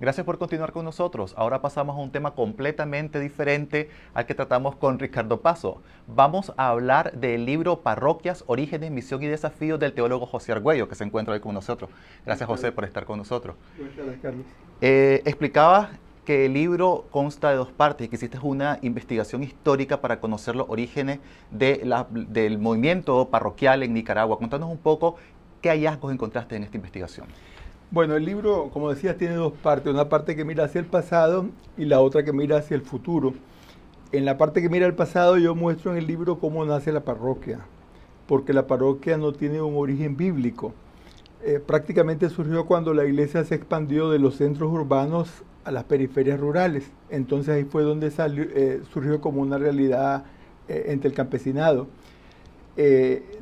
Gracias por continuar con nosotros. Ahora pasamos a un tema completamente diferente al que tratamos con Ricardo Paso. Vamos a hablar del libro Parroquias, Orígenes, Misión y Desafíos del teólogo José Argüello, que se encuentra hoy con nosotros. Gracias, José, por estar con nosotros. Gracias, Carlos. Eh, explicabas que el libro consta de dos partes y que hiciste una investigación histórica para conocer los orígenes del movimiento parroquial en Nicaragua. Contanos un poco qué hallazgos encontraste en esta investigación. Bueno, el libro, como decías, tiene dos partes, una parte que mira hacia el pasado y la otra que mira hacia el futuro. En la parte que mira al pasado yo muestro en el libro cómo nace la parroquia, porque la parroquia no tiene un origen bíblico. Eh, prácticamente surgió cuando la iglesia se expandió de los centros urbanos a las periferias rurales. Entonces ahí fue donde eh, surgió como una realidad eh, entre el campesinado.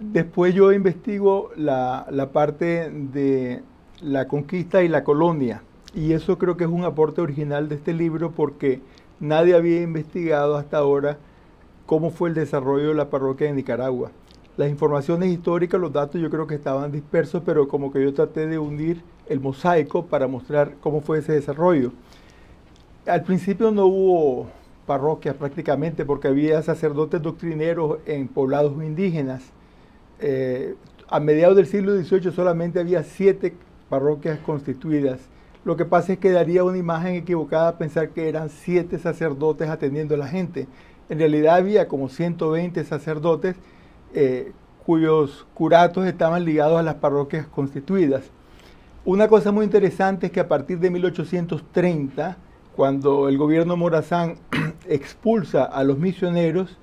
después yo investigo la parte de, la conquista y la colonia. Y eso creo que es un aporte original de este libro porque nadie había investigado hasta ahora cómo fue el desarrollo de la parroquia de Nicaragua. Las informaciones históricas, los datos yo creo que estaban dispersos, pero como que yo traté de hundir el mosaico para mostrar cómo fue ese desarrollo. Al principio no hubo parroquias prácticamente porque había sacerdotes doctrineros en poblados indígenas. Eh, a mediados del siglo XVIII solamente había siete parroquias constituidas. Lo que pasa es que daría una imagen equivocada pensar que eran siete sacerdotes atendiendo a la gente. En realidad había como 120 sacerdotes eh, cuyos curatos estaban ligados a las parroquias constituidas. Una cosa muy interesante es que a partir de 1830, cuando el gobierno Morazán expulsa a los misioneros,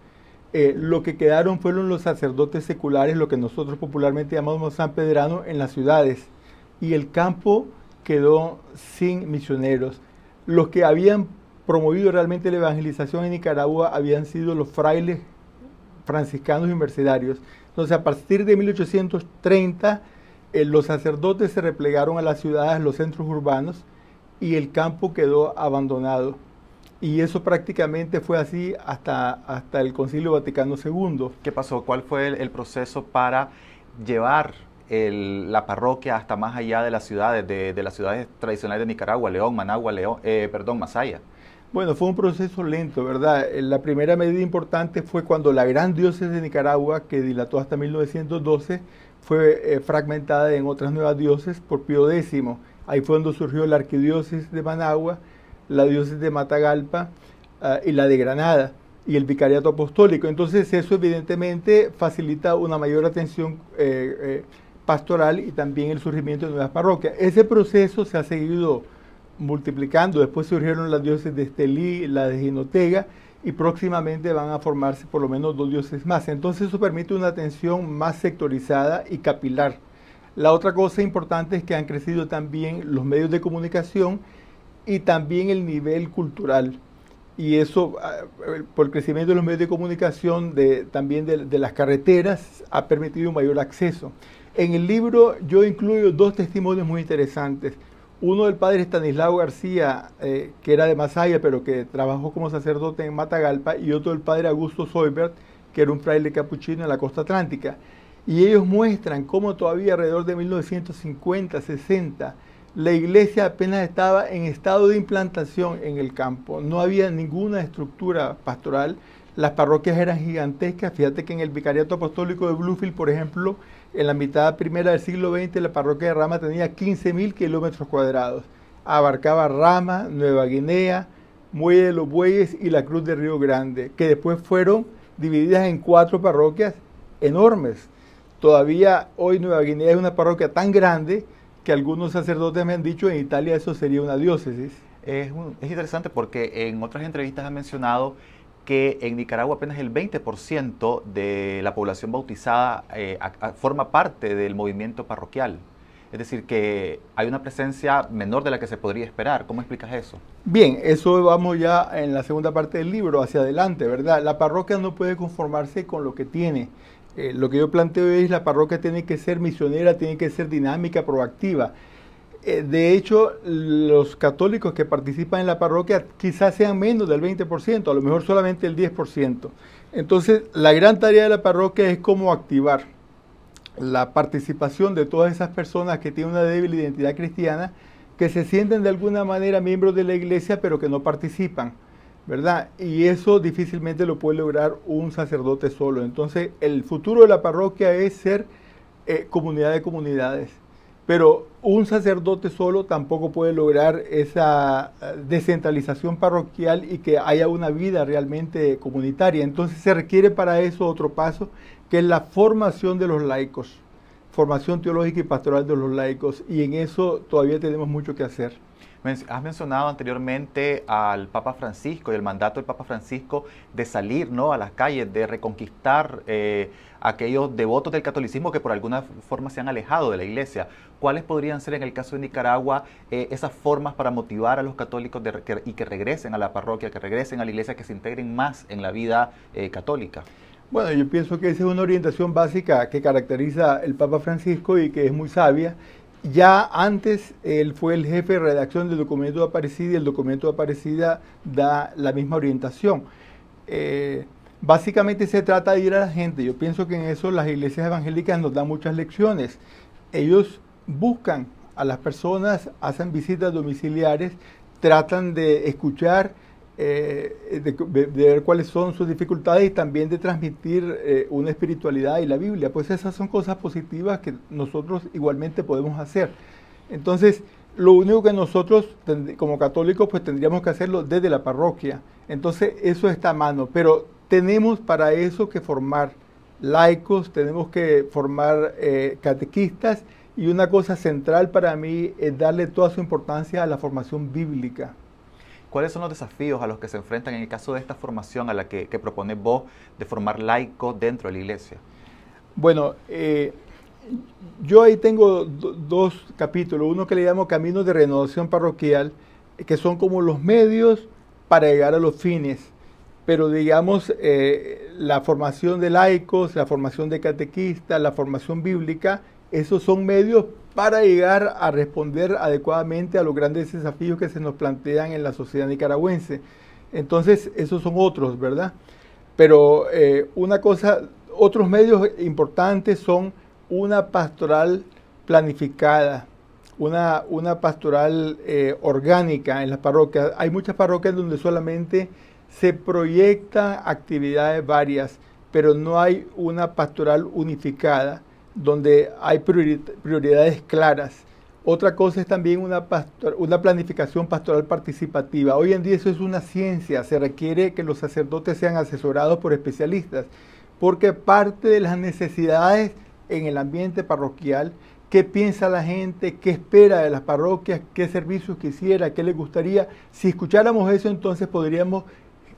eh, lo que quedaron fueron los sacerdotes seculares, lo que nosotros popularmente llamamos San Pedrano en las ciudades y el campo quedó sin misioneros. Los que habían promovido realmente la evangelización en Nicaragua habían sido los frailes franciscanos y mercenarios. Entonces, a partir de 1830, eh, los sacerdotes se replegaron a las ciudades, los centros urbanos, y el campo quedó abandonado. Y eso prácticamente fue así hasta, hasta el Concilio Vaticano II. ¿Qué pasó? ¿Cuál fue el proceso para llevar la parroquia hasta más allá de las ciudades, de, las ciudades tradicionales de Nicaragua, León, Managua, León, eh, perdón, Masaya. Bueno, fue un proceso lento, ¿verdad? Eh, la primera medida importante fue cuando la gran diócesis de Nicaragua, que dilató hasta 1912, fue eh, fragmentada en otras nuevas diócesis por Pío X. Ahí fue donde surgió la arquidiócesis de Managua, la diócesis de Matagalpa ah, y la de Granada y el vicariato apostólico. Entonces eso evidentemente facilita una mayor atención eh, pastoral y también el surgimiento de nuevas parroquias. Ese proceso se ha seguido multiplicando, después surgieron las dioses de Estelí, la de Ginotega, y próximamente van a formarse por lo menos dos dioses más. Entonces eso permite una atención más sectorizada y capilar. La otra cosa importante es que han crecido también los medios de comunicación y también el nivel cultural. Y eso, ah, por el crecimiento de los medios de comunicación, también de, de las carreteras, ha permitido un mayor acceso. En el libro yo incluyo dos testimonios muy interesantes. Uno del padre Stanislao García, eh, que era de Masaya, pero que trabajó como sacerdote en Matagalpa, y otro del padre Augusto Soibert, que era un fraile capuchino en la costa atlántica. Y ellos muestran cómo todavía alrededor de 1950, 60, la iglesia apenas estaba en estado de implantación en el campo. No había ninguna estructura pastoral. Las parroquias eran gigantescas. Fíjate que en el Vicariato Apostólico de Bluefield, por ejemplo, en la mitad primera del siglo XX la parroquia de Rama tenía 15.000 kilómetros cuadrados. Abarcaba Rama, Nueva Guinea, Muelle de los Bueyes y la Cruz de Río Grande, que después fueron divididas en cuatro parroquias enormes. Todavía hoy Nueva Guinea es una parroquia tan grande que algunos sacerdotes me han dicho en Italia eso sería una diócesis. Es, es interesante porque en otras entrevistas han mencionado que en Nicaragua apenas el 20% de la población bautizada eh, forma parte del movimiento parroquial. Es decir, que hay una presencia menor de la que se podría esperar. ¿Cómo explicas eso? Bien, eso vamos ya en la segunda parte del libro, hacia adelante, ¿verdad? La parroquia no puede conformarse con lo que tiene. Eh, lo que yo planteo es la parroquia tiene que ser misionera, tiene que ser dinámica, proactiva. Eh, de hecho, los católicos que participan en la parroquia quizás sean menos del 20%, a lo mejor solamente el 10%. Entonces, la gran tarea de la parroquia es cómo activar la participación de todas esas personas que tienen una débil identidad cristiana, que se sienten de alguna manera miembros de la iglesia, pero que no participan, ¿verdad? Y eso difícilmente lo puede lograr un sacerdote solo. Entonces, el futuro de la parroquia es ser eh, comunidad de comunidades. Pero un sacerdote solo tampoco puede lograr esa eh, descentralización parroquial y que haya una vida realmente comunitaria. Entonces se requiere para eso otro paso, que es la formación de los laicos, formación teológica y pastoral de los laicos. Y en eso todavía tenemos mucho que hacer. Has mencionado anteriormente al Papa Francisco y el mandato del Papa Francisco de salir ¿no? a las calles, de reconquistar eh, aquellos devotos del catolicismo que por alguna forma se han alejado de la iglesia. ¿Cuáles podrían ser en el caso de Nicaragua eh, esas formas para motivar a los católicos y que regresen a la parroquia, que regresen a la iglesia, que se integren más en la vida eh, católica? Bueno, yo pienso que esa es una orientación básica que caracteriza el Papa Francisco y que es muy sabia ya antes él fue el jefe de redacción del documento de Aparecida y el documento de Aparecida da la misma orientación. Eh, básicamente se trata de ir a la gente. Yo pienso que en eso las iglesias evangélicas nos dan muchas lecciones. Ellos buscan a las personas, hacen visitas domiciliares, tratan de escuchar, eh, de, ver cuáles son sus dificultades y también de transmitir eh, una espiritualidad y la Biblia. Pues esas son cosas positivas que nosotros igualmente podemos hacer. Entonces, lo único que nosotros como católicos pues tendríamos que hacerlo desde la parroquia. Entonces, eso está a mano, pero tenemos para eso que formar laicos, tenemos que formar eh, catequistas y una cosa central para mí es darle toda su importancia a la formación bíblica. ¿Cuáles son los desafíos a los que se enfrentan en el caso de esta formación a la que, que propone vos de formar laico dentro de la iglesia? Bueno, eh, yo ahí tengo dos capítulos, uno que le llamo Caminos de Renovación Parroquial, que son como los medios para llegar a los fines, pero digamos eh, la formación de laicos, la formación de catequistas, la formación bíblica, esos son medios para llegar a responder adecuadamente a los grandes desafíos que se nos plantean en la sociedad nicaragüense. Entonces, esos son otros, ¿verdad? Pero eh, una cosa, otros medios importantes son una pastoral planificada, una, pastoral eh, orgánica en las parroquias. Hay muchas parroquias donde solamente se proyectan actividades varias, pero no hay una pastoral unificada donde hay prioridades claras. Otra cosa es también una, planificación pastoral participativa. Hoy en día eso es una ciencia, se requiere que los sacerdotes sean asesorados por especialistas, porque parte de las necesidades en el ambiente parroquial, qué piensa la gente, qué espera de las parroquias, qué servicios quisiera, qué le gustaría, si escucháramos eso entonces podríamos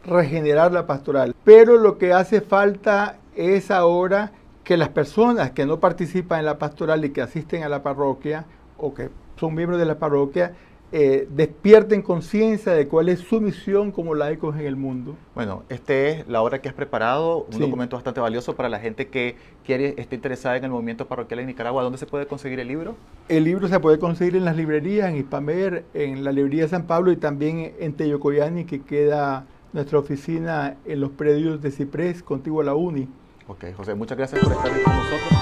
regenerar la pastoral. Pero lo que hace falta es ahora que las personas que no participan en la pastoral y que asisten a la parroquia o que son miembros de la parroquia eh, despierten conciencia de cuál es su misión como laicos en el mundo. Bueno, esta es la obra que has preparado, un documento bastante valioso para la gente que quiere, esté interesada en el movimiento parroquial en Nicaragua. ¿Dónde se puede conseguir el libro? El libro se puede conseguir en las librerías, en Hispamer, en la librería de San Pablo y también en Teyocoyani, que queda nuestra oficina en los predios de Ciprés, contigo a la UNI. Ok, José, muchas gracias por estar aquí con nosotros.